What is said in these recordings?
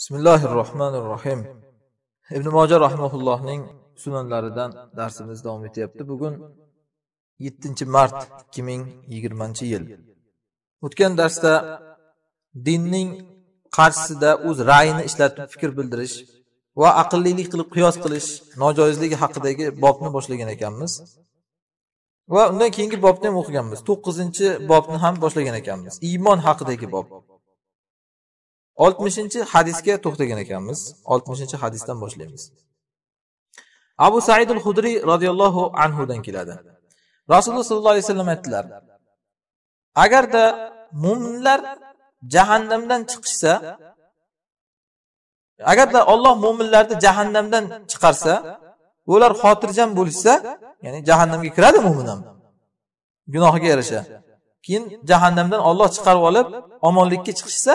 bismillahi rohmanir rohim ibn moja rahmaullohning sunanlaridan darsimiz davom etyapti bugun yettinchi mart ikki ming yigirmanchi yil o'tgan darsda dinning qarshisida o'z ra'yini ishlatib fikr bildirish va aqllilik qilib qiyos qilish nojoizligi haqidagi bobni boshlagan ekanmiz va undan keyingi bobni ham o'qiganmiz to'qqizinchi bobni ham boshlagan ekanmiz iymon haqidagi bob oltmishinchi hadisga to'xtagan ekanmiz oltmishinchi hadisdan boshlaymiz abu saidul hudriy roziyallohu anhudan keladi rasululloh sollallohu alayhi vasallam aytdilar agarda mo'minlar jahannamdan chiqishsa agarda Alloh mo'minlarni jahannamdan chiqarsa ular xotirjam bo'lishsa ya'ni jahannamga kiradi mo'min ham gunohiga yarasha keyin jahannamdan Alloh chiqarib olib omonlikka chiqishsa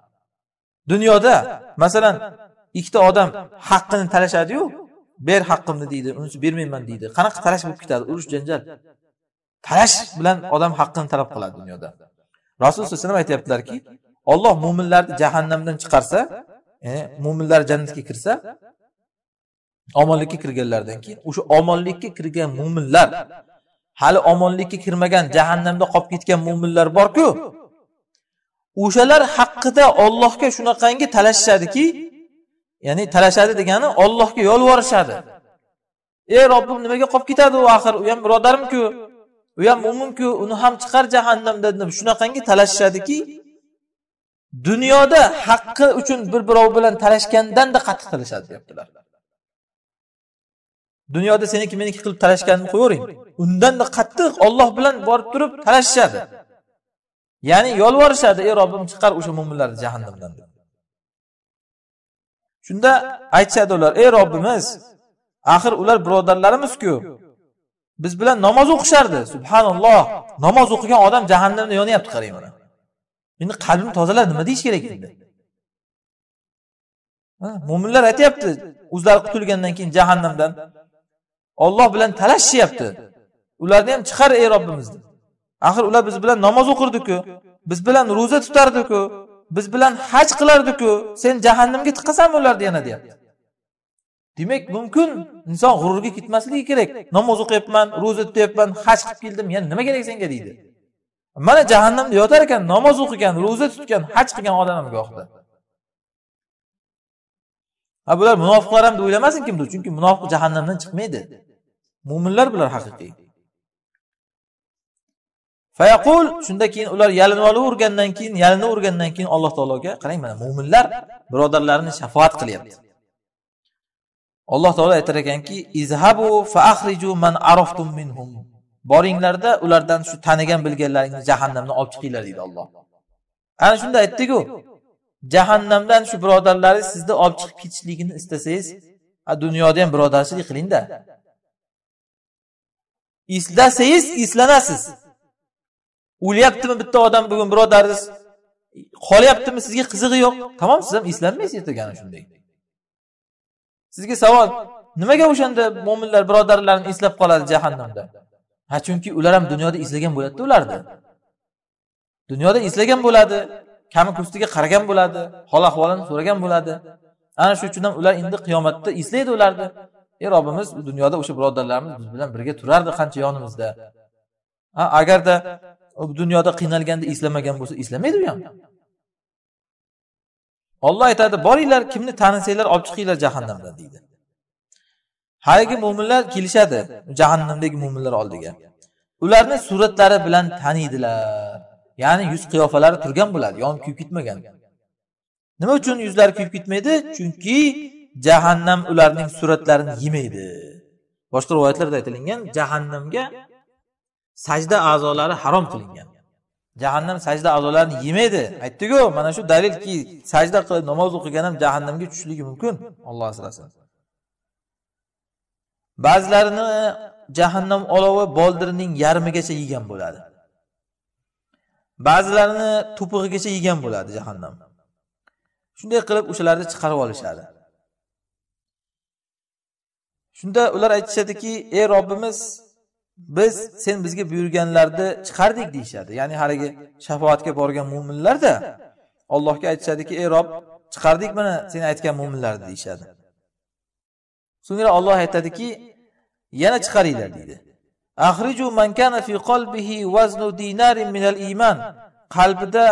dunyoda masalan ikkita odam haqqini talashadiyu ber haqqimni deydi unisi bermayman deydi qanaqa talash bo'lib ketadi urush janjal talash bilan odam haqqini talab qiladi dunyoda rasululloh alayhi vasallam aytyaptilarki olloh mo'minlarni jahannamdan chiqarsa ya'ni e, mo'minlar jannatga kirsa omonlikka kirganlaridan keyin o'sha omonlikka kirgan mo'minlar hali omonlikka kirmagan jahannamda qolib ketgan mo'minlar borku o'shalar haqida ollohga shunaqangi talashishadiki ya'ni talashadi degani ollohga yolvorishadi ey robbim nimaga qolib ketadi u axir u ham birodarimku u ham umumku uni ham chiqar jahannamdan deb shunaqangi talashishadiki dunyoda haqqi uchun bir birov bilan talashgandanda qattiq talashadi deyaptilar dunyoda seniki meniki qilib talashganini qo'yavering undanda qattiq olloh bilan borib turib talashishadi ya'ni yolvorishadi ey robbim chiqar o'sha mo'minlarni jahannamdan deb shunda aytishadi ular ey robbimiz axir ular birodarlarimizku biz bilan namoz o'qishardi subhanalloh namoz o'qigan odam jahannamda yonyapti qarang mana endi qalbini tozalab nima deyish kerak endi mo'minlar aytyapti o'zlari qutulgandan keyin jahannamdan olloh bilan talashishyapti ularni ham chiqar ey robbimiz deb axir ular biz bilan namoz o'qirdiku biz bilan ro'za tutardiku biz bilan haj qilardiku sen jahannamga tiqasanmi ularni yana deyapti demak mumkin inson g'ururga ketmasligi kerak namoz o'qiyapman ro'za tutyapman haj qilib keldim yana nima kerak senga deydi mana jahannamda yotar ekan namoz o'qigan ro'za tutgan haj qilgan odam ham gohida ha bular munofiqlar ham deb o'ylamasin kimdir chunki munofiq jahannamdan chiqmaydi mo'minlar bular haqiqiy fayaqul shunda keyin ular yalinavergandan keyin yalinavergandan keyin alloh taologa qarang mana mo'minlar birodarlarini shafoat qilyapti alloh taolo aytar ekanki izhabu faahriju man araftum minhum boringlarda ulardan shu tanigan bilganlaringni jahannamdan olib chiqinglar deydi olloh ana shunda aytdiku jahannamdan shu birodarlaringiz sizni olib chiqib ketishligini istasangiz dunyoda ham birodarchilik qilingda istasangiz islanasiz o'lyaptimi bitta odam bugun birodaringiz qolyaptimi sizga qizig'i yo'q tamom siz ham eslanmaysiz ertagani shunday sizga savol nimaga o'shanda mo'minlar birodarlarini eslab qoladi jahannamda ha chunki ular ham dunyoda eslagan bo'ladida ularni dunyoda eslagan bo'ladi kami ko'stiga qaragan bo'ladi hol ahvolini so'ragan bo'ladi ana shu uchun ham ular endi qiyomatda eslaydi ularni ey robbimiz dunyoda o'sha birodarlarimiz biz bilan birga turardi qancha yonimizda agarda dunyoda qiynalganda eslamagan bo'lsa eslamaydi u ham olloh aytadi boringlar kimni tanisanglar olib chiqinglar jahannamdan deydi haligi mo'minlar kelishadi jahannamdagi mo'minlar oldiga ularni suratlari bilan taniydilar ya'ni yuz qiyofalari turgan bo'ladi yonib kuyib ketmagan nima uchun yuzlari kuyib ketmaydi chunki jahannam ularning suratlarini yemaydi boshqa rivoyatlarda aytilingan jahannamga sajda a'zolari harom qilingan jahannam sajda a'zolarini yemaydi aytdiku mana shu dalilki sajda qilib namoz o'qigan ham jahannamga tushishligi mumkin olloh asrasin ba'zilarini jahannam olovi boldirining yarmigacha yegan bo'ladi ba'zilarini to'pig'igacha yegan bo'ladi jahannam shunday qilib o'shalarni chiqarib olishadi shunda ular aytishadiki ey robbimiz biz sen bizga buyurganlarni chiqardik deyishadi ya'ni haligi shafoatga borgan mo'minlarda allohga aytishadiki ey rob chiqardik mana sen aytgan mo'minlarni deyishadi so'ngra olloh aytadiki yana chiqaringlar deydi qalbida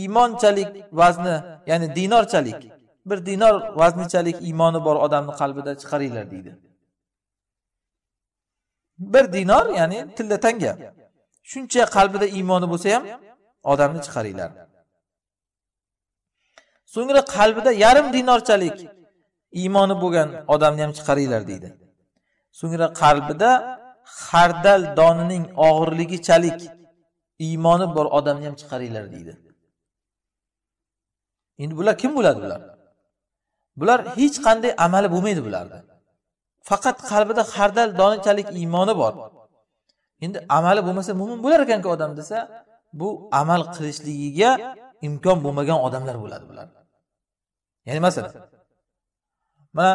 iymonchalik vazni ya'ni dinorchalik bir dinor vaznichalik iymoni bor odamni qalbida chiqaringlar deydi bir dinor ya'ni tilda tanga shuncha qalbida iymoni bo'lsa ham odamni chiqaringlar so'ngra qalbida yarim dinorchalik iymoni bo'lgan odamni ham chiqaringlar deydi so'ngra qalbida xardal donining og'irligichalik iymoni bor odamni ham chiqaringlar deydi endi bular kim bo'ladi bular bular hech qanday amali bo'lmaydi bularni faqat qalbida hardal donachalik iymoni bor endi amali bo'lmasa mo'min bo'lar ekanku odam desa bu amal qilishligiga imkon bo'lmagan odamlar bo'ladi bular ya'ni masalan mana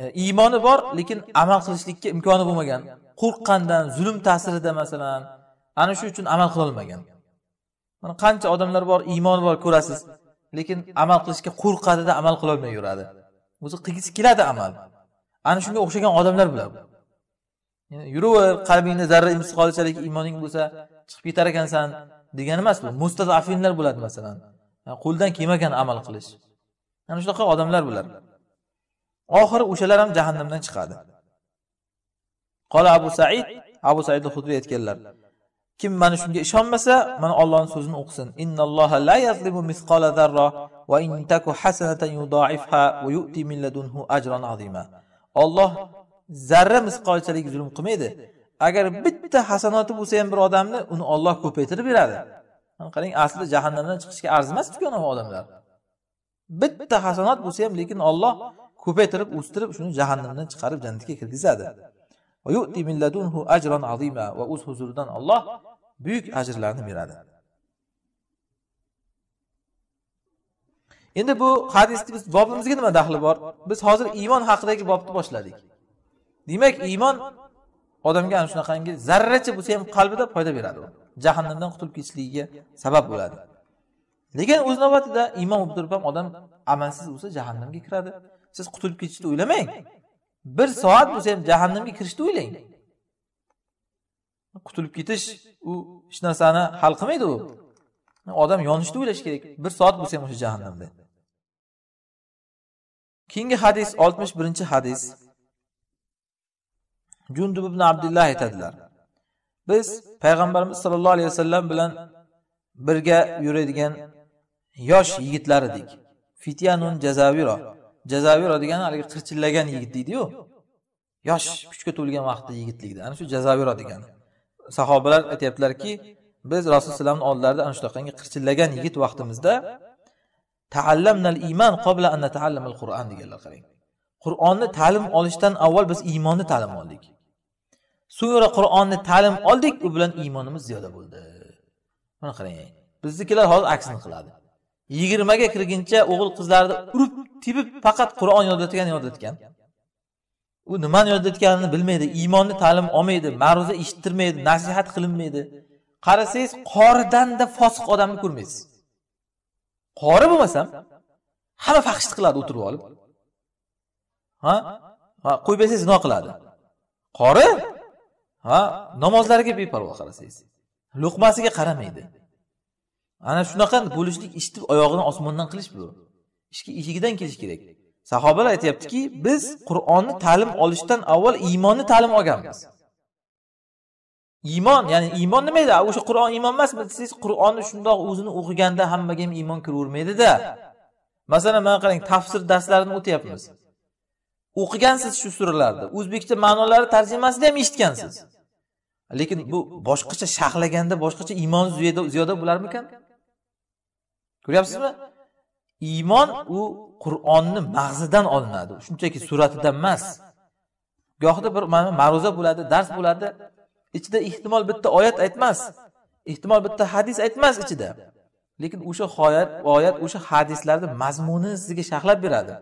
e, iymoni bor lekin amal qilishlikka imkoni bo'lmagan qo'rqqandan zulm ta'sirida masalan ana shu uchun amal qilolmagan mana qancha odamlar bor iymoni bor ko'rasiz lekin amal qilishga qo'rqadida amal qilolmay yuradi o'zi qilgisi keladi amal ana shunga o'xshagan odamlar bular yuraver qalbingda zarra imsiz qolichalik iymoning bo'lsa chiqib ketar ekansan degani emas bu mustadafinlar bo'ladi masalan qo'ldan kelmagan amal qilish ana shunaqa odamlar bular oxiri o'shalar ham jahannamdan chiqadi qola abu said abu said hudriy aytganlar kim mana shunga ishonmasa mana ollohni so'zini o'qisin innalloha la yazlimu misqola zarra va in taku hasanatan yudha'ifha va yu'ti min ladunhu ajran azima olloh zarra misqolchalik zulm qilmaydi agar bitta hasanoti bo'lsa ham bir odamni uni olloh ko'paytirib beradi qarang aslida jahannamdan chiqishga arzimasdiku anavi odamlar bitta hasanot bo'lsa ham lekin olloh ko'paytirib o'stirib shuni jahannamdan chiqarib jannatga kirgizadi va o'z huzuridan olloh buyuk ajrlarni beradi endi bu hadisni biz bobimizga nima daxli bor biz hozir iymon haqidagi bobni boshladik demak iymon odamga ana shunaqangi zarracha bo'lsa ham qalbida foyda beradi jahannamdan qutulib ketishligiga sabab bo'ladi lekin o'z navbatida iymon bo'lib turib ham odam amalsiz bo'lsa jahannamga kiradi siz qutulib ketishni o'ylamang bir soat bo'lsa ham jahannamga kirishni o'ylang qutulib ketish u hech narsani hal qilmaydi u odam yonishni o'ylashi kerak bir soat bo'lsa ham o'sha jahannamda keyingi hadis oltmish birinchi hadis jundub ibn abdulloh aytadilar biz payg'ambarimiz sollallohu alayhi vasallam bilan birga yuradigan yosh yigitlar edik fityanun jazaviro jazaviro degani haligi qirchillagan yigit deydiyu yosh kuchga to'lgan vaqtda yigitlikda ana shu jazaviro degani sahobalar aytyaptilarki biz rasululloh alayhi vasallamni oldlarida ana shunaqangi qirchillagan yigit vaqtimizda taallamnal iymon qobla an al qur'on deganlar qarang qur'onni ta'lim olishdan avval biz iymonni ta'lim oldik so'ngra qur'onni ta'lim oldik u bilan iymonimiz ziyoda bo'ldi mana qarang biznikilar hozir aksini qiladi yigirmaga kirguncha o'g'il qizlarni urib tepib faqat qur'on yodlatgan yodlatgan u nimani yodlatganini bilmaydi iymonni ta'lim olmaydi ma'ruza eshittirmaydi nasihat qilinmaydi qarasangiz qoridanda fosiq odamni ko'rmaysiz qori bo'lmasam hamma faxshlik qiladi o'tirib olib ha ha qo'yib bersangiz zino qiladi qori ha namozlariga beparvo qarasangiz luqmasiga qaramaydi ana shunaqa bo'lishlik ishni oyog'ini osmondan qilish bu ishni eshigidan kelish kerak sahobalar aytyaptiki biz qur'onni ta'lim olishdan avval iymonni ta'lim olganmiz iymon ya'ni iymon nima edi o'sha qur'on iymon emas desangiz qur'onni shundoq o'zini o'qiganda hammaga ham iymon kiravermaydida masalan mana qarang tafsir darslarini o'tyapmiz o'qigansiz shu suralarni o'zbekcha ma'nolari tarjimasida ham eshitgansiz lekin bu boshqacha sharhlaganda boshqacha iymon ziyoda bo'larmikan ko'ryapsizmi iymon u qur'onni mag'zidan olinadi shunchaki suratidan emas gohida bir ma'ruza bo'ladi dars bo'ladi ichida ehtimol bitta oyat aytmas ehtimol bitta hadis aytmas ichida lekin o'sha hoyat oyat o'sha hadislarni mazmuni sizga sharhlab beradi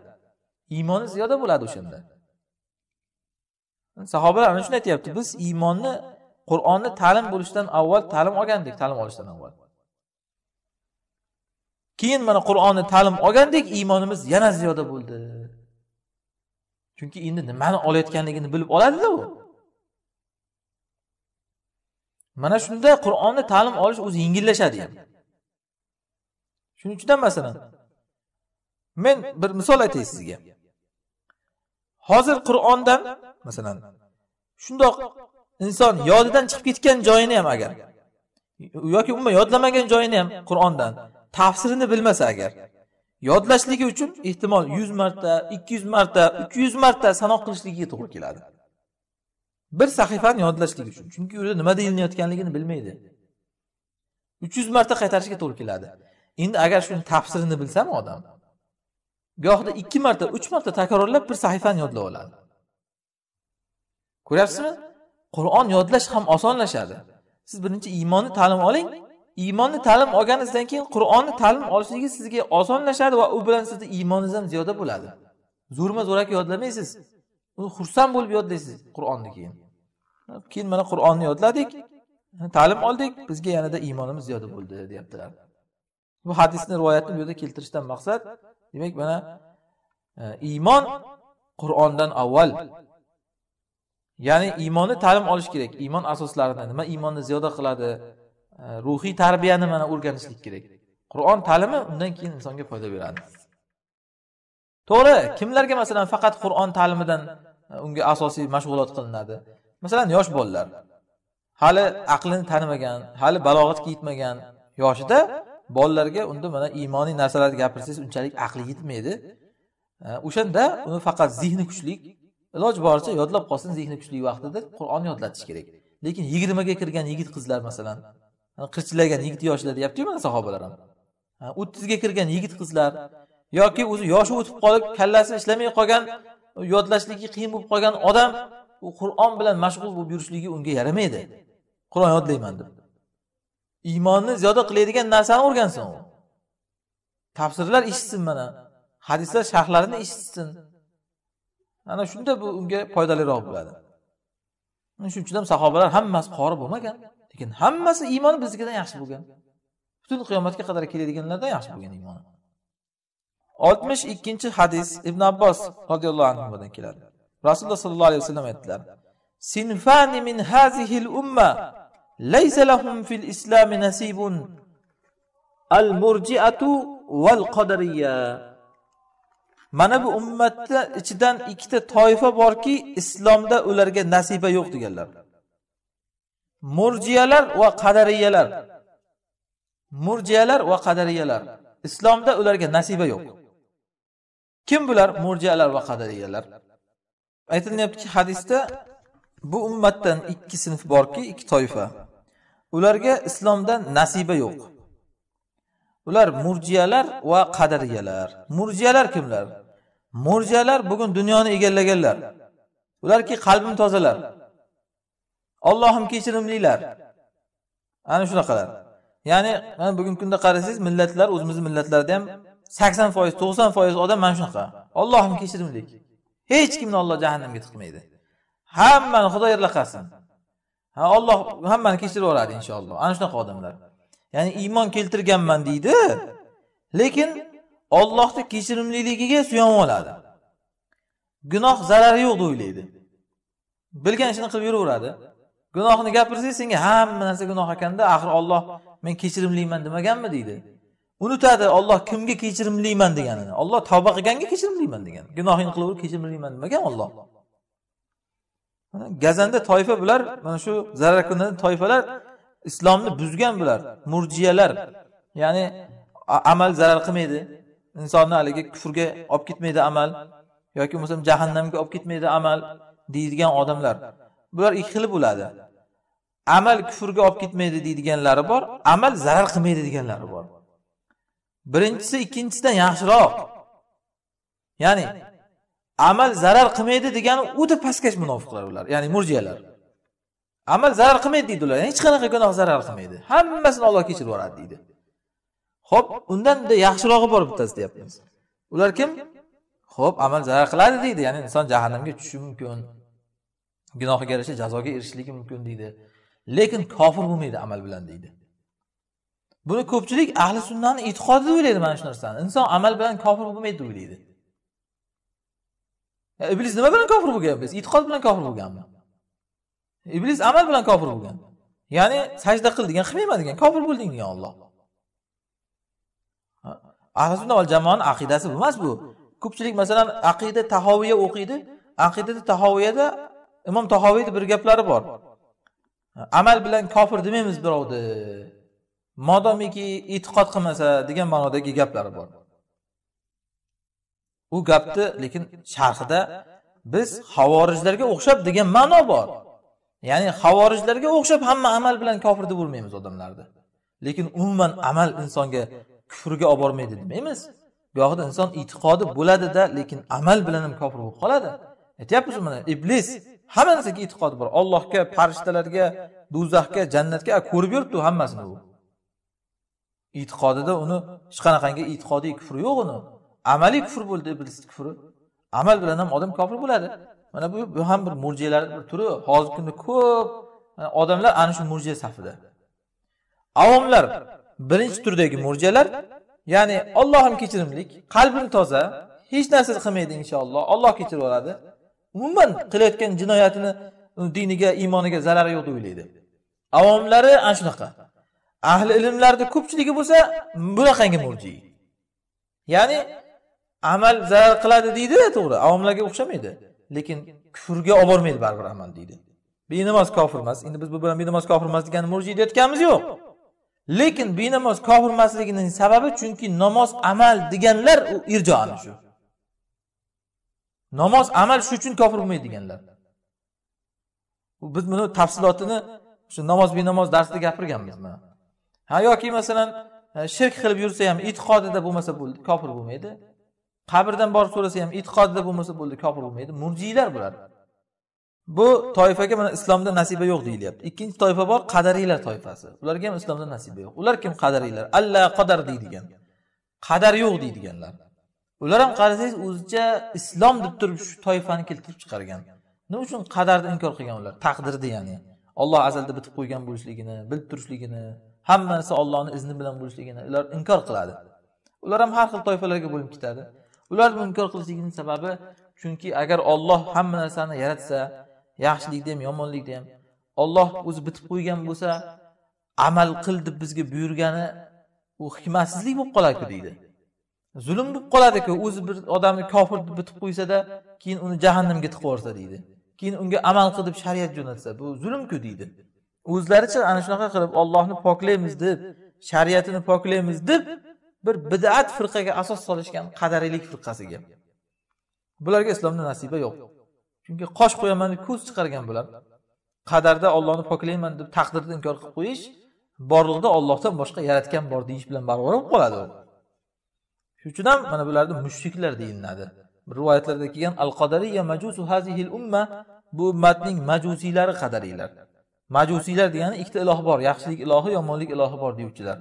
iymoni ziyoda bo'ladi o'shanda sahobalar ana shuni aytyapti biz iymonni qur'onni ta'lim bo'lishidan avval ta'lim olgandik ta'lim olishdan avval keyin mana qur'onni ta'lim olgandek iymonimiz yana ziyoda bo'ldi chunki endi nimani olayotganligini bilib oladida u mana shunda qur'onni ta'lim olish o'zi yengillashadi ham shuning uchun ham masalan men bir misol aytay sizga hozir qur'ondan masalan shundoq inson yodidan chiqib ketgan joyini ham agar yoki umuman yodlamagan joyini ham qur'ondan tafsirini bilmasa agar yodlashligi uchun ehtimol yuz marta ikki yuz marta uch yuz marta sanoq qilishligiga to'g'ri keladi bir sahifani yodlashlik uchun chunki yerda nima deyilayotganligini bilmaydi uch yuz marta qaytarishga to'g'ri keladi endi agar shuni tafsirini bilsami odam gohida ikki marta uch marta takrorlab bir sahifani yodlab oladi ko'ryapsizmi qur'on yodlash ham osonlashadi siz birinchi iymonni ta'lim oling iymonni ta'lim olganingizdan keyin qur'onni ta'lim olishingiz sizga osonlashadi va u bilan sizni iymoningiz ham ziyoda bo'ladi zo'rma zo'raki yodlamaysiz uni xursand bo'lib yodlaysiz qur'onni keyin keyin mana qur'onni yodladik ta'lim oldik bizga yanada iymonimiz ziyoda bo'ldi deyaptilar bu hadisni rivoyatni bu yerda keltirishdan maqsad demak mana e, iymon qur'ondan avval ya'ni iymonni ta'lim olish kerak iymon asoslarini nima iymonni ziyoda qiladi e, ruhiy tarbiyani mana o'rganishlik kerak qur'on ta'limi undan keyin insonga foyda beradi to'g'ri kimlarga masalan faqat qur'on ta'limidan e, unga asosiy mashg'ulot qilinadi masalan yosh bolalar hali aqlini tanimagan hali balog'atga yetmagan yoshida bolalarga unda mana iymoniy narsalarni gapirsangiz unchalik aqli yetmaydi e, o'shanda uni faqat zehni kuchli iloji boricha yodlab qolsin zehni kuchli vaqtida qur'on yodlatish kerak lekin yigirmaga kirgan yigit qizlar masalan e, qirchillagan yigit yoshlar deyaptiyu mana sahobalar ham o'ttizga kirgan yigit qizlar yoki o'zi yoshi o'tib qolib kallasi ishlamay qolgan yodlashligi qiyin bo'lib qolgan odam u qur'on bilan mashg'ul bo'lib yurishligi unga yaramaydi qur'on yodlayman deb iymonni ziyoda qiladigan narsani o'rgansin u tafsirlar eshitsin mana hadislar sharhlarini eshitsin ana shunda bu unga foydaliroq bo'ladi shuning uchun ham sahobalar hammasi qori bo'lmagan lekin hammasi iymoni biznikidan yaxshi bo'lgan butun qiyomatga qadar keladiganlardan yaxshi bo'lgan iymoni oltmish ikkinchi hadis ibn abbos roziyallohu anhudan keladi rasululloh sollallohu alayhi vasallam aytdilar sinfani min hazihil umma laysa lahum fil islam nasibun al murji'atu val qadariya mana bu ummatda ichidan ikkita toifa borki islomda ularga nasiba yo'q deganlar murjiyalar va qadariyalar murjiyalar va qadariyalar islomda ularga nasiba yo'q kim bular murjialar va qadariyalar aytilyaptiki hadisda bu ummatdan ikki sinf borki ikki toifa ularga islomdan nasiba yo'q ular murjiyalar va qadariyalar murjiyalar kimlar murjiyalar bugun dunyoni egallaganlar ularki qalbim tozalar ollohim kechirimlilar ana shunaqalar ya'ni mana bugungi kunda qarasangiz millatlar o'zimizni millatlarda ham sakson foiz to'qson foiz odam mana shunaqa ollohim deydi hech kimni olloh jahannamga tiqmaydi hammani xudo yarlaqasin ha olloh hammani kechirib yuboradi inshaalloh ana shunaqa odamlar ya'ni iymon keltirganman deydi lekin ollohni kechirimliligiga suyanib oladi gunoh zarari yo'q deb o'ylaydi bilgan ishini qilib yuraveradi gunohni gapirsangiz senga hamma narsa gunoh ekanda axir olloh men kechirimliman demaganmi deydi unutadi olloh kimga kechirimliman deganini olloh tavba qilganga kechirimliman degan gunohingni qilaverib kechirimliman demagan olloh gazanda toifa bular mana shu zarar zararkundan toifalar islomni buzgan bular murjiyalar ya'ni amal zarar qilmaydi insonni haligi kufrga olib ketmaydi amal yoki bo'lmasam jahannamga olib ketmaydi amal deydigan odamlar bular ikki xil bo'ladi amal kufrga olib ketmaydi deydiganlari bor amal zarar qilmaydi deganlari bor birinchisi ikkinchisidan yaxshiroq ya'ni amal zarar qilmaydi degani o'ta pastkash munofiqlar ular ya'ni murjiyalar amal zarar qilmaydi deydi ular hech qanaqa gunoh zarar qilmaydi hammasini olloh kechirib yuboradi deydi ho'p undanda yaxshirog'i bor bittasi deyapmiz ular kim ho'p amal zarar qiladi deydi ya'ni inson jahannamga tushishi mumkin gunohiga yarasha jazoga erishishligi mumkin deydi lekin kofir bo'lmaydi amal bilan deydi buni ko'pchilik ahli sunnani e'tiqodi deb o'ylaydi mana shu narsani inson amal bilan kofir bo'lmaydi deb o'ylaydi iblis nima bilan kofir bo'lgan biz e'tiqod bilan kofir bo'lganmi iblis amal bilan kofir bo'lgan ya'ni sajda qil degan qilmayman degan kofir bo'lding degan olloh ahli sunna val jamoani aqidasi bu emas bu ko'pchilik masalan aqida tahoviya o'qiydi aqidada tahoviyada imom tahoviyni bir gaplari bor amal bilan kofir demaymiz birovni modomiki e'tiqod qilmasa degan ma'nodagi gaplari bor u gapni lekin sharhida biz havorijlarga o'xshab degan ma'no bor ya'ni havorijlarga o'xshab hamma amal bilan kofir deb urmaymiz odamlarni lekin umuman amal insonga kufrga olib bormaydi demaymiz buyoqda inson e'tiqodi bo'ladida lekin amal bilan ham kofir bo'lib qoladi aytyapmiz mana iblis hamma narsaga e'tiqodi bor ollohga farishtalarga do'zaxga jannatga ko'rib yuribdi hammasini u e'tiqodida uni hech qanaqangi e'tiqodiy kufr yo'q uni amaliy kufr bo'ldi iblis kufri amal bilan ham odam kofir bo'ladi mana bu bu ham bir murjiyalar bir turi hozirgi kunda ko'p odamlar ana shu murjiya safida avomlar birinchi turdagi murjiyalar ya'ni ollohim ham kechirimlik qalbim toza hech narsa qilmaydi inshaalloh olloh kechirib yuboradi umuman qilayotgan jinoyatini diniga iymoniga zarari yo'q deb o'ylaydi avomlari ana shunaqa ahli ilmlarni ko'pchiligi bo'lsa bunaqangi murjiy ya'ni amal zarar qiladi deydi to'g'ri avomlarga o'xshamaydi lekin kufrga olib bormaydi baribir amal deydi benamoz kofir emas endi biz bu bilan benamoz kofir emas degan murjiy deyotganimiz yo'q lekin benamoz kofir emasligining sababi chunki namoz amal deganlar u irjo ana shu namoz amal shu uchun kofir bo'lmaydi deganlar biz buni tafsilotini shu namoz benamoz darsida gapirganmiz mana ha yoki masalan e, shirk qilib yursa ham e'tiqodida bo'lmasa bo'ldi kofir bo'lmaydi qabrdan borib so'rasa ham e'tiqodida bo'lmasa bo'ldi kofir bo'lmaydi murjiylar bular bu toifaga mana islomda nasiba yo'q deyilyapti ikkinchi toifa bor qadariylar toifasi ularga ham islomda nasiba yo'q ular kim qadariylar alla qadar deydigan qadar yo'q deydiganlar ular ham qarasangiz o'zicha islom deb turib shu toifani keltirib chiqargan nima uchun qadarni inkor qilgan ular taqdirni ya'ni olloh azalda bitib qo'ygan bo'lishligini bilib turishligini hammasi ollohni izni bilan bo'lishligini ular inkor qiladi ular ham har xil toifalarga bo'linib ketadi ularni inkor qilishligini sababi chunki agar olloh hamma narsani yaratsa yaxshilikni ham yomonlikni ham olloh o'zi bitib qo'ygan bo'lsa amal qil deb bizga buyurgani u hikmatsizlik bo'lib qoladiku deydi zulm bo'lib qoladiku o'zi bir odamni kofir deb bitib qo'ysada keyin uni jahannamga tiqib yuborsa deydi keyin unga amal qil deb shariat jo'natsa bu zulmku deydi o'zlaricha ana shunaqa qilib ollohni poklaymiz deb shariatini poklaymiz deb bir bidat firqaga asos solishgan qadariylik firqasiga bularga islomda nasiba yo'q chunki qosh qo'yaman deb ko'z chiqargan bular qadarda ollohni poklayman deb taqdirni inkor qilib qo'yish borlig'ida ollohdan boshqa yaratgan bor deyish bilan barobar bo'lib qoladi shuning uchun ham mana bularni mushriklar deyiladi rivoyatlarda kelgan al qadariya majusu hazihil umma bu ummatning majusiylari qadariylar majusiylar degani ikkita iloh bor yaxshilik ilohi yomonlik ilohi bor deyuvchilar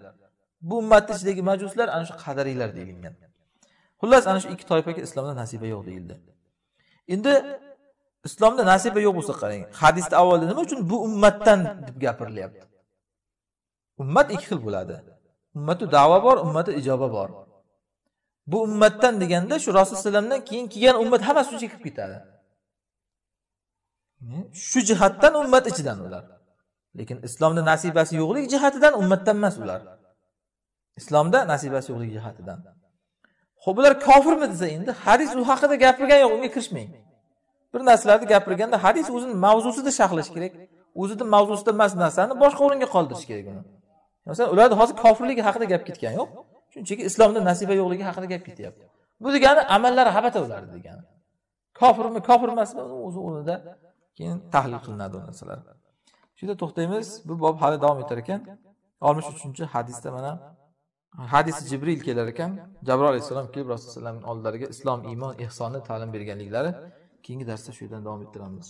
bu ummatni ichidagi majuslar ana shu qadariylar deyilgan xullas ana shu ikki toifaga islomda nasiba yo'q deyildi endi islomda nasiba yo'q bo'lsa qarang hadisda avvalda nima uchun bu ummatdan deb gapirilyapti ummat ikki xil bo'ladi ummatu davo bor ummati ijoba bor bu ummatdan deganda shu rasululloh vasallamdan keyin kelgan ummat hammasi shu ichiga kirib ketadi shu jihatdan ummat ichidan ular lekin islomda nasibasi yo'qligi jihatidan ummatdan emas ular islomda nasibasi yo'qligi jihatidan ho'p bular kofirmi desa endi hadis u haqida gapirgani yo'q unga kirishmang bir narsalarni gapirganda hadis o'zini mavzusida sharhlash kerak o'zini mavzusida emas narsani boshqa o'ringa qoldirish kerak uni masalan ularni hozir kofirligi haqida gap ketgani yo'q shunchaki islomda nasiba yo'qligi haqida gap ketyapti bu degani amallari habata ularni degani kofirmi kofir emasmi o'zi o'rnida keyin tahlil qilinadi u narsalar shunda to'xtaymiz bu bob hali davom etar ekan oltmish uchinchi hadisda mana hadis jibril kelar ekan jabroil alayhissalom kelib rasululloh vasallamni oldilariga islom iymon ehsonni ta'lim berganliklari keyingi darsda shu yerdan davom ettiramiz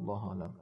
allohu alam